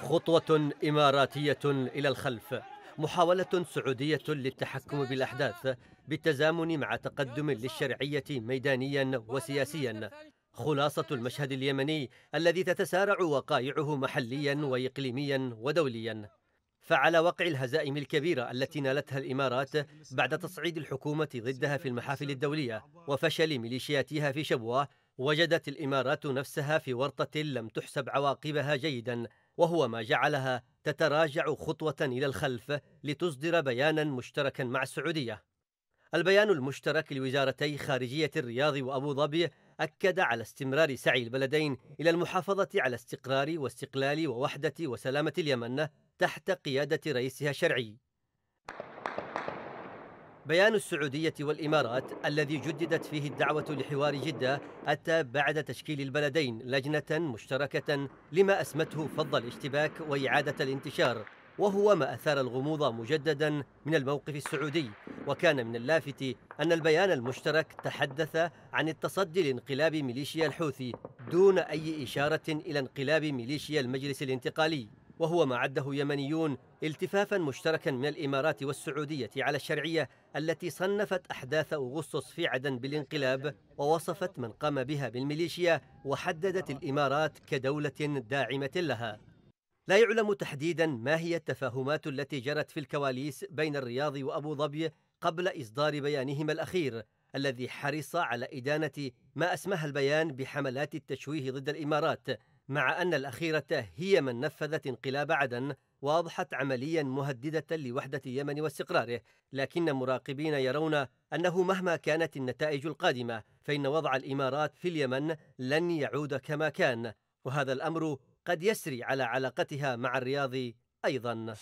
خطوة إماراتية إلى الخلف محاولة سعودية للتحكم بالأحداث بالتزامن مع تقدم للشرعية ميدانيا وسياسيا خلاصة المشهد اليمني الذي تتسارع وقائعه محليا وإقليميا ودوليا فعلى وقع الهزائم الكبيرة التي نالتها الإمارات بعد تصعيد الحكومة ضدها في المحافل الدولية وفشل ميليشياتها في شبوة وجدت الإمارات نفسها في ورطة لم تحسب عواقبها جيدا وهو ما جعلها تتراجع خطوة إلى الخلف لتصدر بيانا مشتركا مع السعودية. البيان المشترك لوزارتي خارجية الرياض وأبو ظبي أكد على استمرار سعي البلدين إلى المحافظة على استقرار واستقلال ووحدة وسلامة اليمن تحت قيادة رئيسها الشرعي بيان السعودية والإمارات الذي جددت فيه الدعوة لحوار جدة أتى بعد تشكيل البلدين لجنة مشتركة لما أسمته فض الاشتباك وإعادة الانتشار وهو ما أثار الغموض مجددا من الموقف السعودي وكان من اللافت أن البيان المشترك تحدث عن التصدي لانقلاب ميليشيا الحوثي دون أي إشارة إلى انقلاب ميليشيا المجلس الانتقالي وهو ما عده يمنيون التفافا مشتركا من الامارات والسعوديه على الشرعيه التي صنفت احداث اغسطس في عدن بالانقلاب ووصفت من قام بها بالميليشيا وحددت الامارات كدوله داعمه لها. لا يعلم تحديدا ما هي التفاهمات التي جرت في الكواليس بين الرياض وابو ظبي قبل اصدار بيانهما الاخير الذي حرص على ادانه ما اسماها البيان بحملات التشويه ضد الامارات مع أن الأخيرة هي من نفذت انقلاب عدن وأضحت عمليا مهددة لوحدة اليمن واستقراره لكن مراقبين يرون أنه مهما كانت النتائج القادمة فإن وضع الإمارات في اليمن لن يعود كما كان وهذا الأمر قد يسري على علاقتها مع الرياض أيضاً